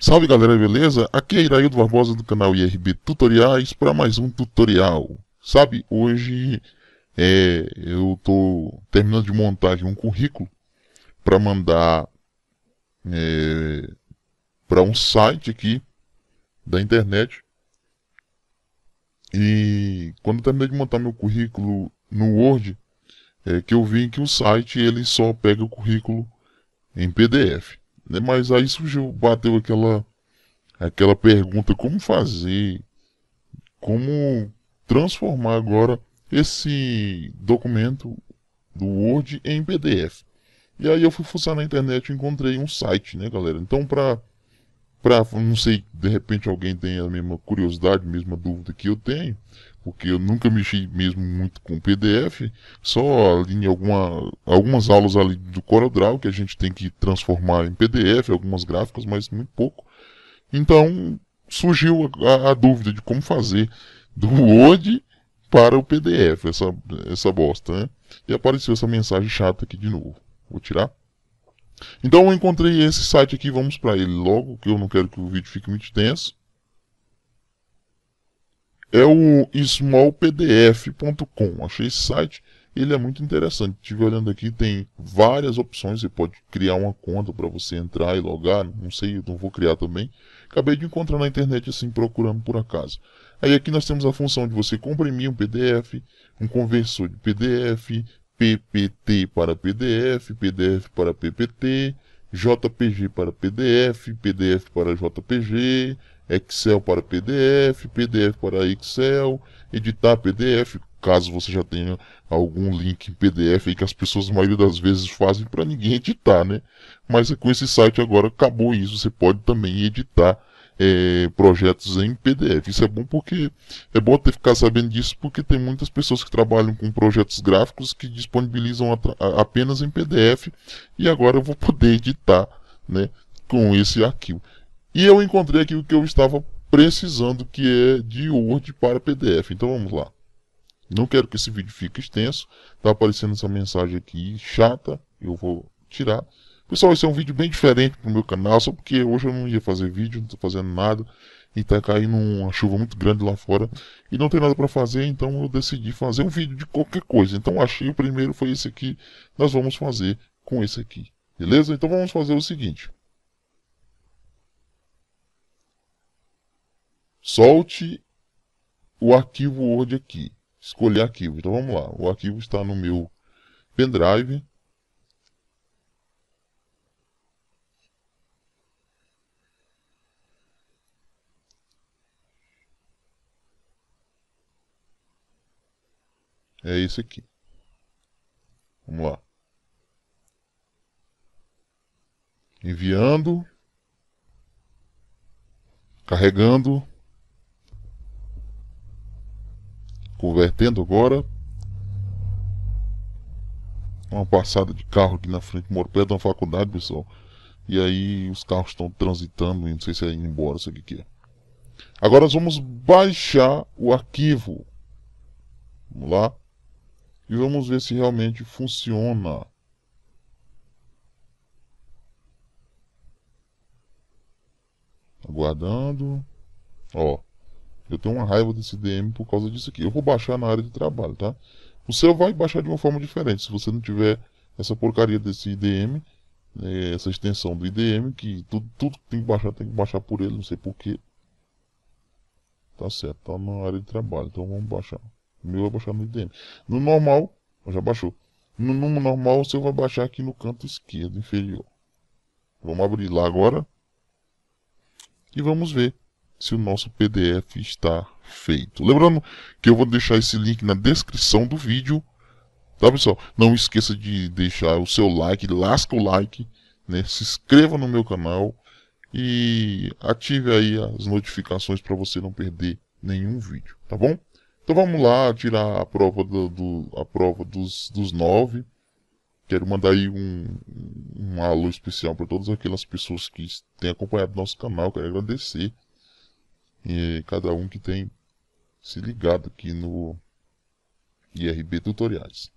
Salve galera, beleza? Aqui é Iraildo Barbosa do canal IRB Tutoriais para mais um tutorial. Sabe, hoje é, eu tô terminando de montar um currículo para mandar é, para um site aqui da internet. E quando eu terminei de montar meu currículo no Word, é que eu vi que o site ele só pega o currículo em PDF. Né? Mas aí surgiu, bateu aquela, aquela pergunta: como fazer? Como transformar agora esse documento do Word em PDF? E aí eu fui fuçar na internet e encontrei um site, né, galera? Então, para para não sei, de repente alguém tem a mesma curiosidade, mesma dúvida que eu tenho, porque eu nunca mexi mesmo muito com PDF, só em alguma, algumas aulas ali do CorelDRAW que a gente tem que transformar em PDF, algumas gráficas, mas muito pouco. Então surgiu a, a, a dúvida de como fazer do Word para o PDF, essa, essa bosta, né? E apareceu essa mensagem chata aqui de novo. Vou tirar. Então eu encontrei esse site aqui, vamos para ele logo, que eu não quero que o vídeo fique muito tenso. É o smallpdf.com. Achei esse site, ele é muito interessante. Estive olhando aqui, tem várias opções. Você pode criar uma conta para você entrar e logar. Não sei, não vou criar também. Acabei de encontrar na internet assim, procurando por acaso. Aí aqui nós temos a função de você comprimir um PDF, um conversor de PDF, PPT para PDF, PDF para PPT, JPG para PDF, PDF para JPG, Excel para PDF, PDF para Excel, editar PDF, caso você já tenha algum link em PDF aí que as pessoas, a maioria das vezes, fazem para ninguém editar, né? Mas com esse site agora acabou isso, você pode também editar é, projetos em PDF. Isso é bom porque é bom ter ficar sabendo disso porque tem muitas pessoas que trabalham com projetos gráficos que disponibilizam a, a, apenas em PDF e agora eu vou poder editar né, com esse arquivo. E eu encontrei aqui o que eu estava precisando que é de Word para PDF. Então vamos lá. Não quero que esse vídeo fique extenso. Tá aparecendo essa mensagem aqui chata. Eu vou tirar. Pessoal, esse é um vídeo bem diferente pro meu canal, só porque hoje eu não ia fazer vídeo, não tô fazendo nada. E tá caindo uma chuva muito grande lá fora. E não tem nada para fazer, então eu decidi fazer um vídeo de qualquer coisa. Então achei o primeiro foi esse aqui. Nós vamos fazer com esse aqui. Beleza? Então vamos fazer o seguinte. Solte o arquivo Word aqui. Escolher arquivo. Então vamos lá. O arquivo está no meu pendrive. É isso aqui. Vamos lá. Enviando. Carregando. Convertendo agora. Uma passada de carro aqui na frente. Moro perto da faculdade, pessoal. E aí os carros estão transitando. Não sei se é indo embora sei o Que é. Agora nós vamos baixar o arquivo. Vamos lá. E vamos ver se realmente funciona. Aguardando. Ó, eu tenho uma raiva desse DM por causa disso aqui. Eu vou baixar na área de trabalho, tá? O seu vai baixar de uma forma diferente. Se você não tiver essa porcaria desse IDM, né, essa extensão do IDM, que tudo, tudo que tem que baixar, tem que baixar por ele, não sei porquê. Tá certo, tá na área de trabalho, então vamos baixar meu abaixamento dele. No normal, já baixou. No, número normal, você vai baixar aqui no canto esquerdo inferior. Vamos abrir lá agora. E vamos ver se o nosso PDF está feito. Lembrando que eu vou deixar esse link na descrição do vídeo. Tá, pessoal? Não esqueça de deixar o seu like, lasca o like, né? Se inscreva no meu canal e ative aí as notificações para você não perder nenhum vídeo, tá bom? Então vamos lá tirar a prova, do, do a prova dos, dos nove. Quero mandar aí um, um alô especial para todas aquelas pessoas que têm acompanhado nosso canal. Quero agradecer e cada um que tem se ligado aqui no IRB Tutoriais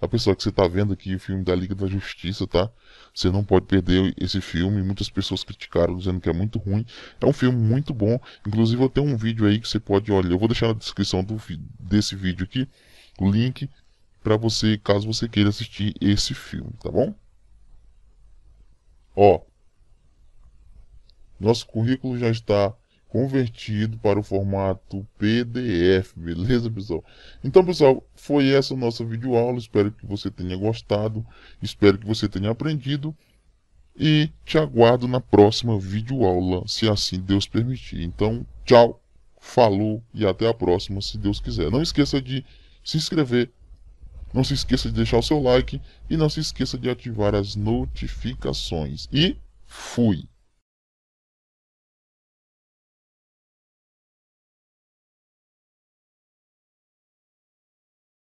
a pessoa que você está vendo aqui, o filme da Liga da Justiça, tá? Você não pode perder esse filme. Muitas pessoas criticaram dizendo que é muito ruim. É um filme muito bom. Inclusive eu tenho um vídeo aí que você pode olhar. Eu vou deixar na descrição do, desse vídeo aqui o link para você, caso você queira assistir esse filme, tá bom? Ó, nosso currículo já está convertido para o formato PDF, beleza pessoal? Então pessoal, foi essa nossa videoaula, espero que você tenha gostado, espero que você tenha aprendido e te aguardo na próxima videoaula, se assim Deus permitir. Então, tchau, falou e até a próxima, se Deus quiser. Não esqueça de se inscrever, não se esqueça de deixar o seu like e não se esqueça de ativar as notificações. E fui!